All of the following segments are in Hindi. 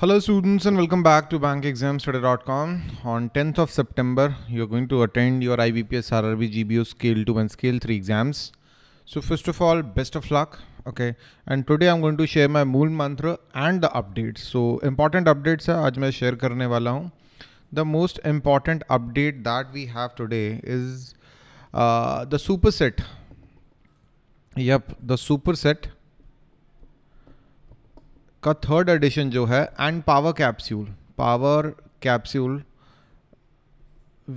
Hello students and welcome back to bankexamstudy.com. On 10th of September, you're going to attend your IBPS RRB GBO Scale 2 and Scale 3 exams. So first of all, best of luck. Okay. And today I'm going to share my Mool Mantra and the updates. So important updates are, आज मैं share करने वाला हूँ. The most important update that we have today is uh, the superset. Yep, the superset. का थर्ड एडिशन जो है and power capsule power capsule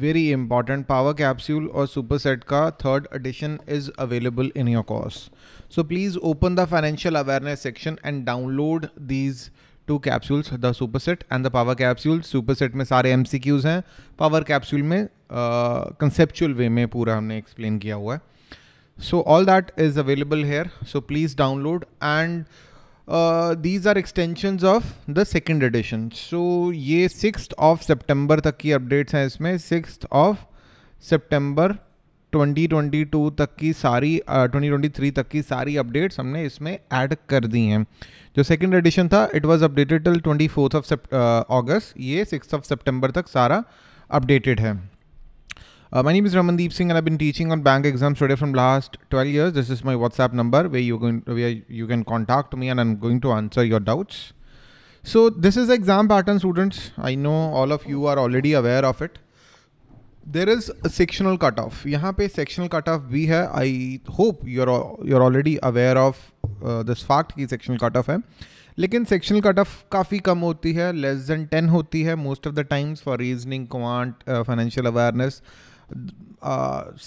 very important power capsule और सुपर सेट का third edition is available in your course so please open the financial awareness section and download these two capsules the superset and the power capsule superset में सारे एम सी क्यूज हैं पावर कैप्सूल में कंसेप्चुअल uh, वे में पूरा हमने एक्सप्लेन किया हुआ है so all that is available here so please download and these are extension of the second edition so ये सिक्स ऑफ सेप्टेम्बर तक की अपडेट्स हैं इसमें सिक्स ऑफ सेप्टेम्बर 2022 तक की सारी uh, 2023 तक की सारी अपडेट्स हमने इसमें ऐड कर दी हैं जो सेकेंड एडिशन था it was updated till twenty fourth of August ये सिक्स ऑफ सितंबर तक सारा अपडेटेड है Uh, my name is Ramandeep Singh and I've been teaching on bank exams today from last 12 years. This is my WhatsApp number where you can contact me and I'm going to answer your doubts. So this is exam pattern students. I know all of you are already aware of it. There is a sectional cutoff. यहाँ पे sectional cutoff भी है. I hope you're you're already aware of uh, this fact कि sectional cutoff है. लेकिन sectional cutoff काफी कम होती है, less than 10 होती है most of the times for reasoning, quant, uh, financial awareness.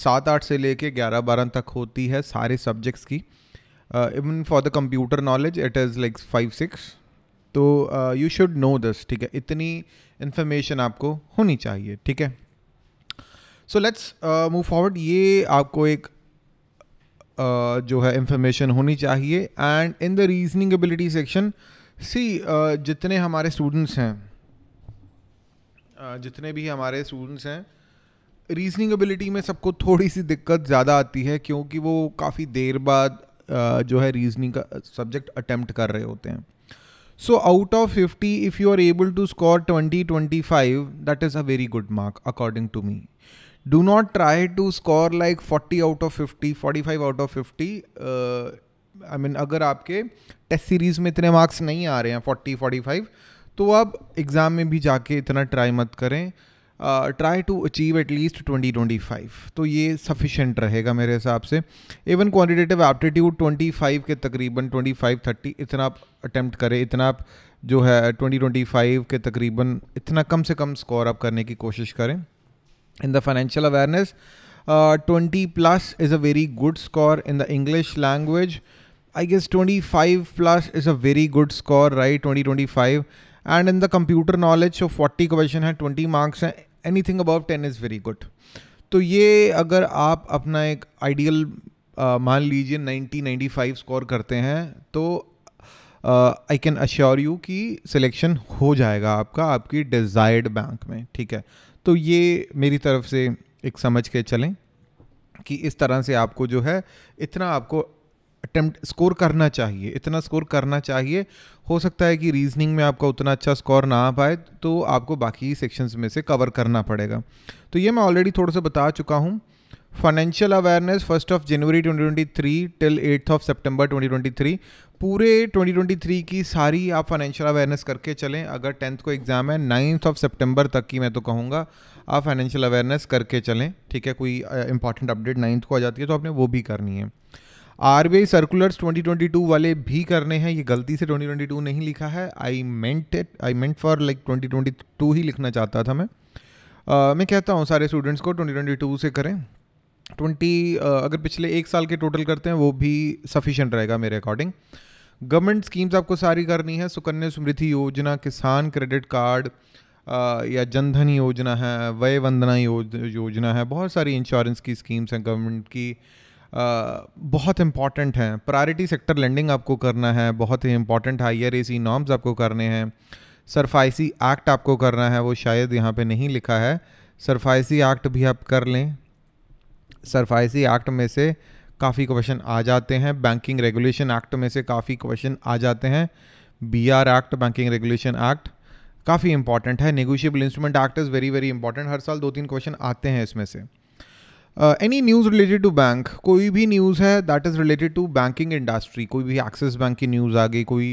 सात आठ से लेके ग्यारह बारह तक होती है सारे सब्जेक्ट्स की even for the computer knowledge it is like five six तो यू शुड नो दिस ठीक है इतनी इन्फॉर्मेशन आपको होनी चाहिए ठीक है सो लेट्स मूव फॉरवर्ड ये आपको एक uh, जो है इन्फॉर्मेशन होनी चाहिए and in the reasoning ability section सी जितने हमारे स्टूडेंट्स हैं uh, जितने भी हमारे स्टूडेंट्स हैं रीजनिंग एबिलिटी में सबको थोड़ी सी दिक्कत ज़्यादा आती है क्योंकि वो काफ़ी देर बाद जो है रीजनिंग का सब्जेक्ट अटेम्प्ट कर रहे होते हैं so out of fifty if you are able to score twenty twenty five that is a very good mark according to me do not try to score like forty out of fifty forty five out of fifty I mean अगर आपके टेस्ट सीरीज़ में इतने मार्क्स नहीं आ रहे हैं फोर्टी फोर्टी फाइव तो आप एग्ज़ाम में भी जाके इतना ट्राई मत करें try to achieve at least 2025 तो ये सफिशेंट रहेगा मेरे हिसाब से इवन क्वान्टिटेटिव एप्टीट्यूड 25 के तकरीबन 25 30 इतना आप अटैम्प्ट करें इतना आप जो है 2025 के तकरीबन इतना कम से कम स्कोर आप करने की कोशिश करें in the financial awareness twenty plus is a very good score in the English language I guess twenty five plus is a very good score right twenty twenty five and in the computer knowledge of forty question है ट्वेंटी मार्क्स हैं anything about ten is very good तो ये अगर आप अपना एक आइडियल uh, मान लीजिए नाइन्टी नाइन्टी फाइव स्कोर करते हैं तो आई कैन अश्योर यू कि सिलेक्शन हो जाएगा आपका आपकी डिज़ायर्ड बैंक में ठीक है तो ये मेरी तरफ से एक समझ के चलें कि इस तरह से आपको जो है इतना आपको अटैम्प्ट स्कोर करना चाहिए इतना स्कोर करना चाहिए हो सकता है कि रीजनिंग में आपका उतना अच्छा स्कोर ना आ पाए तो आपको बाकी सेक्शंस में से कवर करना पड़ेगा तो ये मैं ऑलरेडी थोड़ा सा बता चुका हूँ financial awareness first of January 2023 till eighth of September twenty पूरे 2023 की सारी आप फाइनेंशियल अवेयरनेस करके चलें अगर टेंथ को एग्ज़ाम है नाइन्थ ऑफ सितंबर तक की मैं तो कहूँगा आप फाइनेंशियल अवेयरनेस करके चलें ठीक है कोई इंपॉर्टेंट अपडेट नाइन्थ को आ जाती है तो आपने वो भी करनी है R B I circulars twenty वाले भी करने हैं ये गलती से 2022 नहीं लिखा है I meant it I meant for like 2022 ही लिखना चाहता था मैं uh, मैं कहता हूँ सारे स्टूडेंट्स को 2022 से करें 20 uh, अगर पिछले एक साल के टोटल करते हैं वो भी सफिशेंट रहेगा मेरे अकॉर्डिंग गवर्नमेंट स्कीम्स आपको सारी करनी है सुकन्या समृद्धि योजना किसान क्रेडिट कार्ड या जनधन योजना है वय वंदना योजना है बहुत सारी इंश्योरेंस की स्कीम्स हैं गवर्नमेंट की बहुत इंपॉर्टेंट हैं प्रायोरिटी सेक्टर लेंडिंग आपको करना है बहुत ही इंपॉर्टेंट हाइयर सी नॉर्म्स आपको करने हैं सरफाइसी एक्ट आपको करना है वो शायद यहाँ पे नहीं लिखा है सरफाइसी एक्ट भी आप कर लें सरफाइसी एक्ट में से काफ़ी क्वेश्चन आ जाते हैं बैंकिंग रेगुलेशन एक्ट में से काफ़ी क्वेश्चन आ जाते हैं B R act banking regulation act काफ़ी इंपॉर्टेंट है negotiable instrument act is very very important हर साल दो तीन क्वेश्चन आते हैं इसमें से any news related to bank कोई भी न्यूज़ है that is related to banking industry कोई भी एक्सिस बैंक की न्यूज़ आ गई कोई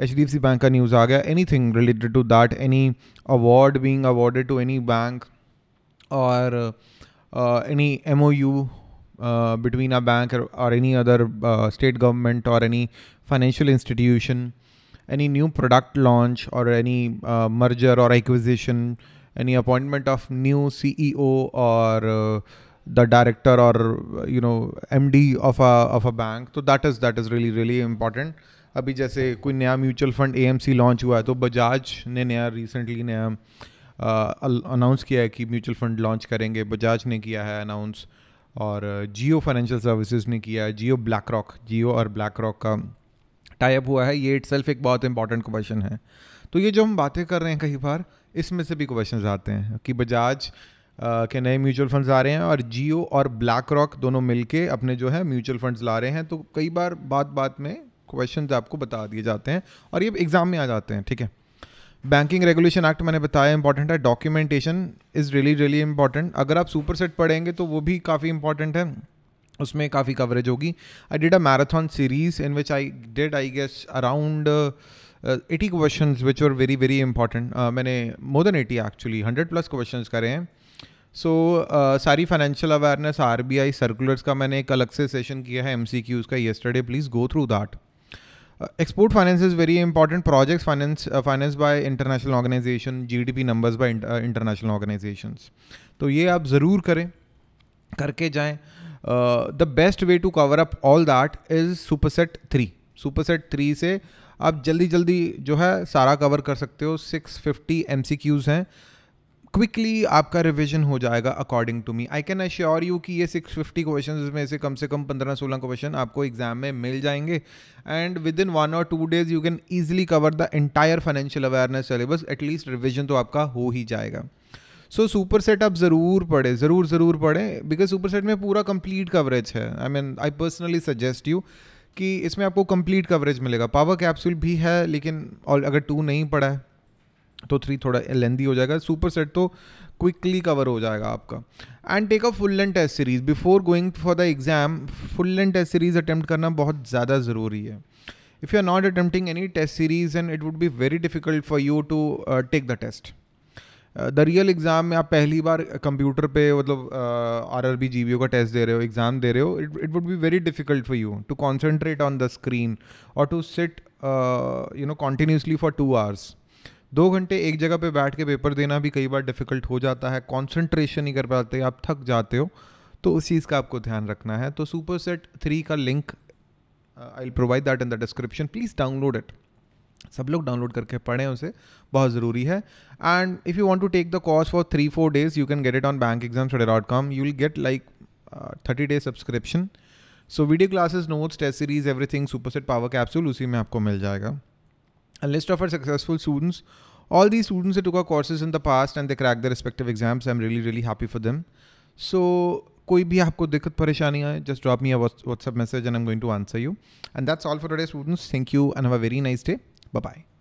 H D F C bank का न्यूज़ आ गया anything related to that any award being awarded to any bank और any M O U between a bank और एनी अदर स्टेट गवर्नमेंट और any financial institution any new product launch और एनी मर्जर और acquisition any appointment of new C E O और uh, द डायरेक्टर और you know M D of of a bank तो that is that is really really important अभी जैसे कोई नया म्यूचुअल फंड ए लॉन्च हुआ है तो बजाज ने नया रिसेंटली नया अनाउंस किया है कि म्यूचुअल फंड लॉन्च करेंगे बजाज ने किया है अनाउंस और जियो फाइनेंशियल सर्विसेज ने किया है जियो ब्लैक रॉक जियो और ब्लैक रॉक का टाइप हुआ है ये इट सेल्फ एक बहुत इंपॉर्टेंट क्वेश्चन है तो ये जो हम बातें कर रहे हैं कई बार इसमें से भी क्वेश्चन आते हैं कि बजाज के नए म्यूचुअल फंड्स आ रहे हैं और जियो और ब्लैक रॉक दोनों मिलके अपने जो है म्यूचुअल फंड्स ला रहे हैं तो कई बार बात बात में क्वेश्चन आपको बता दिए जाते हैं और ये एग्ज़ाम में आ जाते हैं ठीक है बैंकिंग रेगुलेशन एक्ट मैंने बताया इंपॉर्टेंट है documentation is really really important अगर आप सुपर सेट पढ़ेंगे तो वो भी काफ़ी इंपॉर्टेंट है उसमें काफ़ी कवरेज होगी I did uh, a marathon series in which I did I guess around eighty question which are very very important मैंने more than eighty actually hundred plus question करे हैं सो so, uh, सारी financial awareness R B I circulars का मैंने एक अलग से सेशन किया है एम सी क्यूज़ का yesterday please go through that export finance is very important projects finance finance bye international organisation G D P numbers by international organisation तो ये आप ज़रूर करें करके जाएँ the best way to cover up all that is superset three superset three से आप जल्दी जल्दी जो है सारा कवर कर सकते हो six fifty M C Qs हैं क्विकली आपका रिविजन हो जाएगा according to me I can assure you कि ये सिक्स फिफ्टी क्वेश्चन में से कम से कम पंद्रह सोलह क्वेश्चन आपको एग्जाम में मिल जाएंगे एंड विद इन वन और two days you can easily cover the entire financial awareness syllabus at least revision तो आपका हो ही जाएगा सो सुपर सेट आप ज़रूर पढ़े ज़रूर ज़रूर पढ़ें बिकॉज सुपर सेट में पूरा कंप्लीट कवरेज है I mean I personally suggest you कि इसमें आपको कंप्लीट कवरेज मिलेगा पावर कैप्सूल भी है लेकिन और अगर टू नहीं पढ़ा है तो थ्री थोड़ा लेंदी हो जाएगा सुपर सेट तो क्विकली कवर हो जाएगा आपका and take a full length test series before going for the exam full length test series attempt करना बहुत ज़्यादा ज़रूरी है if you are not attempting any test series and it would be very difficult for you to take the test the real exam में आप पहली बार कंप्यूटर पे मतलब R R B G B ओ का टेस्ट दे रहे हो एग्ज़ाम दे रहे हो it it would be very difficult for you to concentrate on the screen और to sit you know continuously for two hours दो घंटे एक जगह पे बैठ के पेपर देना भी कई बार डिफ़िकल्ट हो जाता है कॉन्सेंट्रेशन नहीं कर पाते आप थक जाते हो तो उस चीज़ का आपको ध्यान रखना है तो सुपर सेट थ्री का link I provide that in the description please download it सब लोग डाउनलोड करके पढ़ें उसे बहुत ज़रूरी है and if you want to take the course for three four days you can get it on bank exam dot com you will get like thirty day subscription so video classes notes test series everything superset power capsule उसी में आपको मिल जाएगा a list of our successful students. All these students who took our courses in the past and they cracked their respective exams. I'm really, really happy for them. So कोई भी आपको दिक्कत परेशानी है just drop me a WhatsApp message and I am going to answer you and that's all for today students thank you and have a very nice day bye bye